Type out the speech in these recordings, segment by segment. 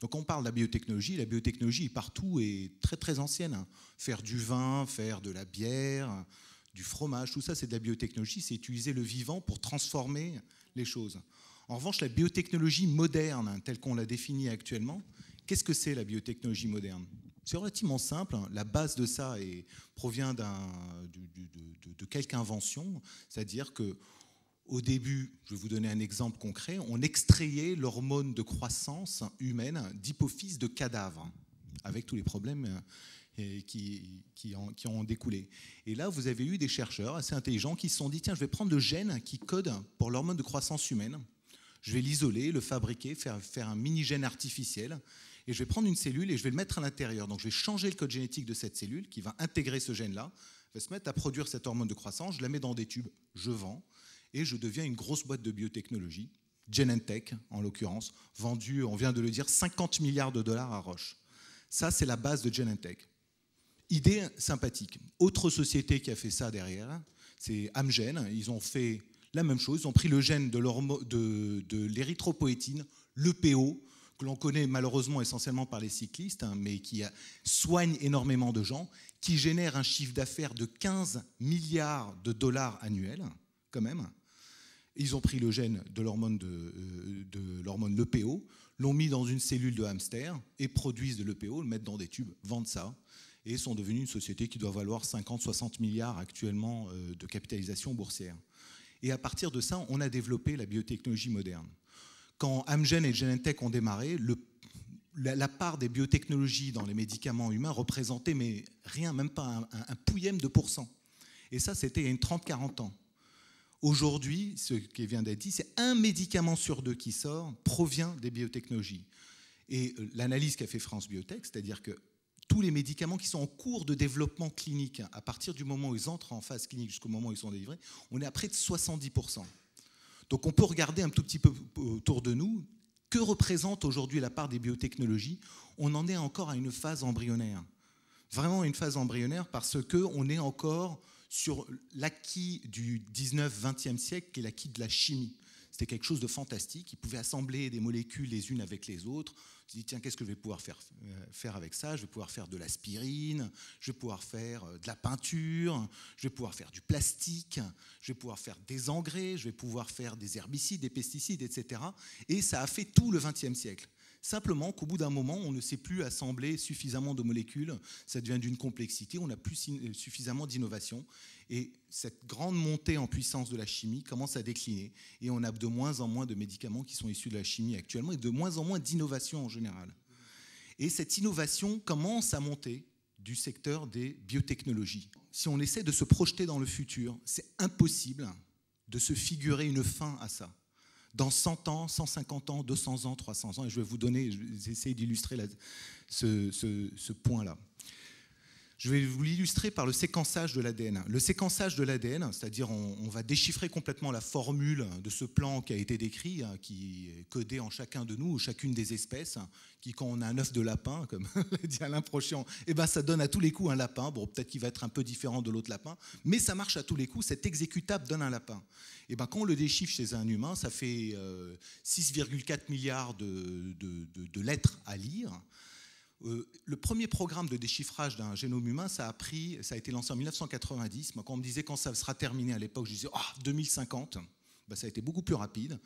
Donc on parle de la biotechnologie, la biotechnologie partout est très très ancienne. Hein. Faire du vin, faire de la bière, du fromage, tout ça c'est de la biotechnologie, c'est utiliser le vivant pour transformer les choses. En revanche, la biotechnologie moderne, hein, telle qu'on la définit actuellement, qu'est-ce que c'est la biotechnologie moderne c'est relativement simple. Hein. La base de ça provient de, quelques inventions, c'est-à-dire que au début, je vais vous donner un exemple concret, on extrayait l'hormone de croissance humaine d'hypophyse de cadavres, avec tous les problèmes euh, qui, qui, qui ont découlé. Et là, vous avez eu des chercheurs assez intelligents qui se sont dit, tiens, je vais prendre le gène qui code pour l'hormone de croissance humaine, je vais l'isoler, le fabriquer, faire, faire un mini-gène artificiel, et je vais prendre une cellule et je vais le mettre à l'intérieur. Donc je vais changer le code génétique de cette cellule qui va intégrer ce gène-là, va se mettre à produire cette hormone de croissance, je la mets dans des tubes, je vends, et je deviens une grosse boîte de biotechnologie, Genentech en l'occurrence, vendue, on vient de le dire, 50 milliards de dollars à Roche. Ça, c'est la base de Genentech. Idée sympathique. Autre société qui a fait ça derrière, c'est Amgen. Ils ont fait la même chose. Ils ont pris le gène de l'érythropoétine, l'EPO, que l'on connaît malheureusement essentiellement par les cyclistes, hein, mais qui soigne énormément de gens, qui génère un chiffre d'affaires de 15 milliards de dollars annuels, quand même, ils ont pris le gène de l'hormone de, euh, l'hormone l'EPO, l'ont mis dans une cellule de hamster et produisent de l'EPO, le mettent dans des tubes, vendent ça et sont devenus une société qui doit valoir 50-60 milliards actuellement euh, de capitalisation boursière. Et à partir de ça, on a développé la biotechnologie moderne. Quand Amgen et Genentech ont démarré, la, part des biotechnologies dans les médicaments humains représentait mais rien, même pas un, un, un de pourcent. Et ça, c'était il y a 30-40 ans. Aujourd'hui, ce qui vient d'être dit, c'est un médicament sur deux qui sort provient des biotechnologies. Et euh, l'analyse qu'a fait France Biotech, c'est-à-dire que tous les médicaments qui sont en cours de développement clinique, hein, à partir du moment où ils entrent en phase clinique jusqu'au moment où ils sont délivrés, on est à près de 70%. Donc on peut regarder un tout petit peu euh, autour de nous, que représente aujourd'hui la part des biotechnologies On en est encore à une phase embryonnaire. Vraiment une phase embryonnaire parce qu'on est encore sur l'acquis du 19-20e siècle, qui est l'acquis de la chimie. C'était quelque chose de fantastique. Il pouvait assembler des molécules les unes avec les autres. Ils se dit tiens, qu'est-ce que je vais pouvoir faire, euh, avec ça Je vais pouvoir faire de l'aspirine, je vais pouvoir faire euh, de la peinture, je vais pouvoir faire du plastique, je vais pouvoir faire des engrais, je vais pouvoir faire des herbicides, des pesticides, etc. Et ça a fait tout le 20 20e siècle. Simplement qu'au bout d'un moment, on ne sait plus assembler suffisamment de molécules, ça devient d'une complexité, on n'a plus euh, suffisamment d'innovation. Et cette grande montée en puissance de la chimie commence à décliner. Et on a de moins en moins de médicaments qui sont issus de la chimie actuellement et de moins en moins d'innovation en général. Et cette innovation commence à monter du secteur des biotechnologies. Si on essaie de se projeter dans le futur, c'est impossible de se figurer une fin à ça dans 100 ans, 150 ans, 200 ans, 300 ans. Et je vais vous donner, j'essaie essayer d'illustrer ce, ce point-là. Je vais vous l'illustrer par le séquençage de l'ADN. Le séquençage de l'ADN, c'est-à-dire on, va déchiffrer complètement la formule de ce plan qui a été décrit, hein, qui est codé en chacun de nous, ou chacune des espèces, hein, qui quand on a un œuf de lapin, comme l'a dit Alain Prochian, eh ben, ça donne à tous les coups un lapin. Bon, peut-être qu'il va être un peu différent de l'autre lapin, mais ça marche à tous les coups, cet exécutable donne un lapin. Et eh ben, quand on le déchiffre chez un humain, ça fait 6,4 euh, milliards de lettres à lire. Euh, le premier programme de déchiffrage d'un génome humain, ça a, pris, ça a été lancé en 1990. quand on me disait quand ça sera terminé à l'époque, je disais 2050. Ah, bah, ça a été beaucoup plus rapide.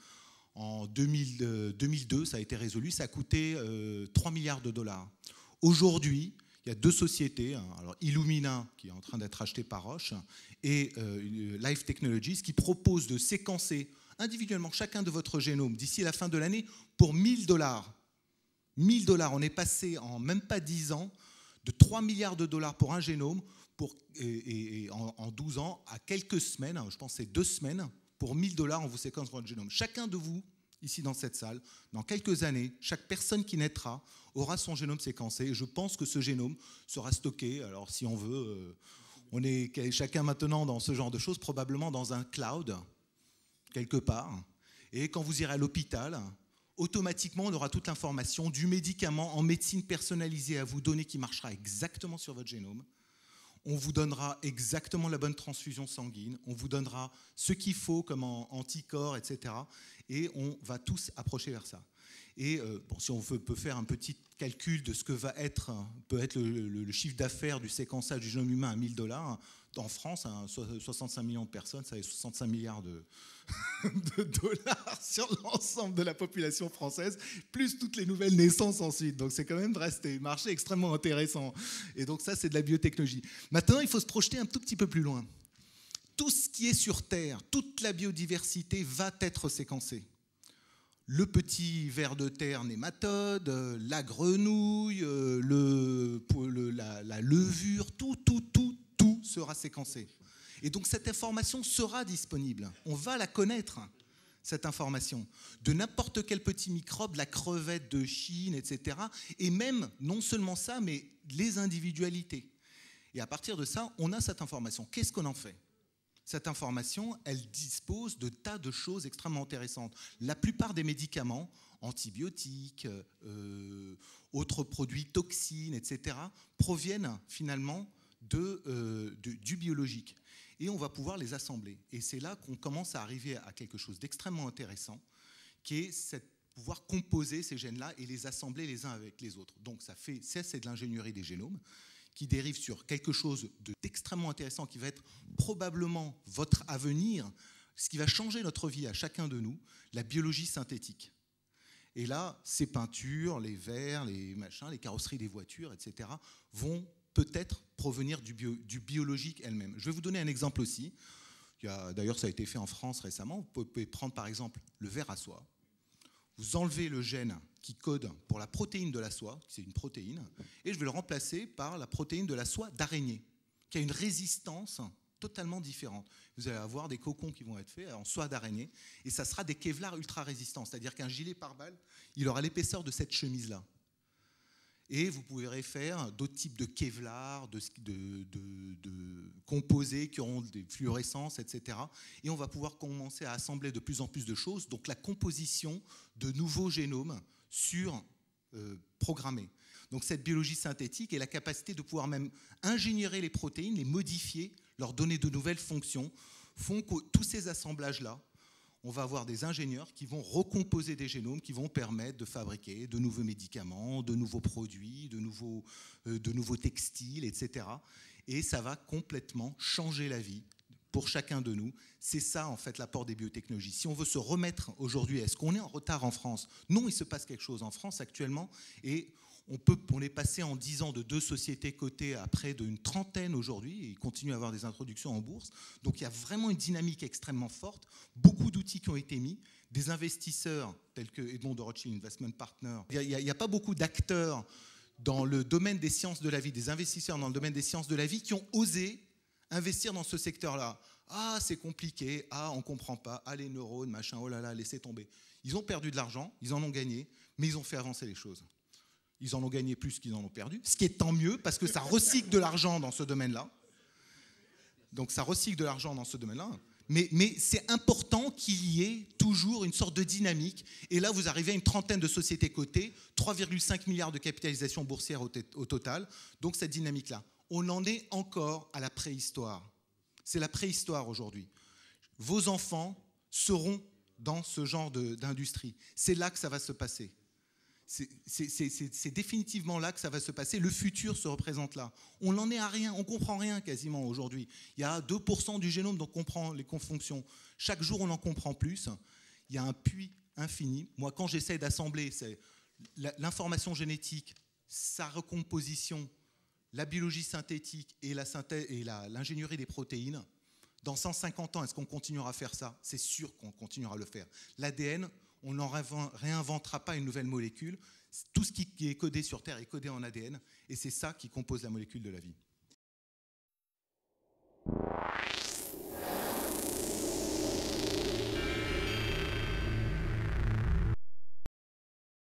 En 2000, 2002, euh, ça a été résolu. Ça a coûté 3 euh, milliards de dollars. Aujourd'hui, il y a deux sociétés, hein, alors Illumina, qui est en train d'être achetée par Roche, et Life Technologies, qui proposent de séquencer individuellement chacun de votre génome d'ici la fin de l'année pour 1000 dollars. 1000 dollars. On est passé en même pas 10 ans de 3 milliards de dollars pour un génome pour, et, en, 12 ans à quelques semaines, hein, je pense c'est deux semaines, pour 1000 dollars, on vous séquence un génome. Chacun de vous, ici dans cette salle, dans quelques années, chaque personne qui naîtra aura son génome séquencé et je pense que ce génome sera stocké. Alors si on veut, euh, on est chacun maintenant dans ce genre de choses, probablement dans un cloud, quelque part. Et quand vous irez à l'hôpital, automatiquement, on aura toute l'information du médicament en médecine personnalisée à vous donner qui marchera exactement sur votre génome. On vous donnera exactement la bonne transfusion sanguine, on vous donnera ce qu'il faut comme anticorps, etc. Et on va tous approcher vers ça. Et euh, si on veut, peut faire un petit calcul de ce que va être, hein, peut être le, chiffre d'affaires du séquençage du génome humain à 1000 dollars, hein, en France, 65 hein, millions de personnes, ça fait 65 milliards de, dollars sur l'ensemble de la population française, plus toutes les nouvelles naissances ensuite. Donc c'est quand même resté un marché extrêmement intéressant. Et donc ça, c'est de la biotechnologie. Maintenant, il faut se projeter un tout petit peu plus loin. Tout ce qui est sur Terre, toute la biodiversité va être séquencée le petit ver de terre nématode, euh, la grenouille, euh, le, la, la, levure, tout, tout, tout, tout sera séquencé. Et donc cette information sera disponible. On va la connaître, cette information. De n'importe quel petit microbe, la crevette de Chine, etc. Et même, non seulement ça, mais les individualités. Et à partir de ça, on a cette information. Qu'est-ce qu'on en fait cette information, elle dispose de tas de choses extrêmement intéressantes. La plupart des médicaments, antibiotiques, euh, autres produits toxines, etc., proviennent finalement euh, de, du biologique. Et on va pouvoir les assembler. Et c'est là qu'on commence à arriver à quelque chose d'extrêmement intéressant, qui est de pouvoir composer ces gènes-là et les assembler les uns avec les autres. Donc ça fait, c'est de l'ingénierie des génomes, qui dérive sur quelque chose d'extrêmement intéressant qui va être probablement votre avenir, ce qui va changer notre vie à chacun de nous, la biologie synthétique. Et là, ces peintures, les verres, les machins, les carrosseries des voitures, etc., vont peut-être provenir du, du biologique elle-même. Je vais vous donner un exemple aussi. D'ailleurs, ça a été fait en France récemment. Vous pouvez prendre par exemple le verre à soie. Vous enlevez le gène qui code pour la protéine de la soie, c'est une protéine, et je vais le remplacer par la protéine de la soie d'araignée, qui a une résistance totalement différente. Vous allez avoir des cocons qui vont être faits en soie d'araignée, et ça sera des Kevlar ultra résistants, c'est-à-dire qu'un gilet par balle, il aura l'épaisseur de cette chemise-là. Et vous pourrez faire d'autres types de Kevlar, de, de, de, composés qui auront des fluorescences, etc. Et on va pouvoir commencer à assembler de plus en plus de choses, donc la composition de nouveaux génomes sur euh, programmer. Donc cette biologie synthétique et la capacité de pouvoir même ingénierer les protéines, les modifier, leur donner de nouvelles fonctions, font que tous ces assemblages-là, on va avoir des ingénieurs qui vont recomposer des génomes qui vont permettre de fabriquer de nouveaux médicaments, de nouveaux produits, de euh, de nouveaux textiles, etc. Et ça va complètement changer la vie pour chacun de nous. C'est ça, en fait, l'apport des biotechnologies. Si on veut se remettre aujourd'hui, est-ce qu'on est en retard en France Non, il se passe quelque chose en France actuellement. Et on, peut, on est passé en 10 ans de deux sociétés cotées à près d'une trentaine aujourd'hui. Il continue à avoir des introductions en bourse. Donc il y a vraiment une dynamique extrêmement forte. Beaucoup d'outils qui ont été mis des investisseurs tels que Edmond de Rothschild Investment Partner. Il n'y a, pas beaucoup d'acteurs dans le domaine des sciences de la vie, des investisseurs dans le domaine des sciences de la vie qui ont osé investir dans ce secteur-là. Ah, c'est compliqué, ah, on ne comprend pas, ah, les neurones, machin, oh là là, laissez tomber. Ils ont perdu de l'argent, ils en ont gagné, mais ils ont fait avancer les choses. Ils en ont gagné plus qu'ils en ont perdu, ce qui est tant mieux parce que ça recycle de l'argent dans ce domaine-là. Donc ça recycle de l'argent dans ce domaine-là. Mais, c'est important qu'il y ait toujours une sorte de dynamique. Et là, vous arrivez à une trentaine de sociétés cotées, 3,5 milliards de capitalisation boursière au total. Donc cette dynamique-là on en est encore à la préhistoire. C'est la préhistoire aujourd'hui. Vos enfants seront dans ce genre d'industrie. C'est là que ça va se passer. C'est définitivement là que ça va se passer. Le futur se représente là. On n'en est à rien, on comprend rien quasiment aujourd'hui. Il y a 2% du génome dont on comprend les fonctions. Chaque jour, on en comprend plus. Il y a un puits infini. Moi, quand j'essaie d'assembler l'information génétique, sa recomposition, la biologie synthétique et l'ingénierie des protéines, dans 150 ans, est-ce qu'on continuera à faire ça C'est sûr qu'on continuera à le faire. L'ADN, on n'en réinventera pas une nouvelle molécule. Tout ce qui est codé sur Terre est codé en ADN, et c'est ça qui compose la molécule de la vie.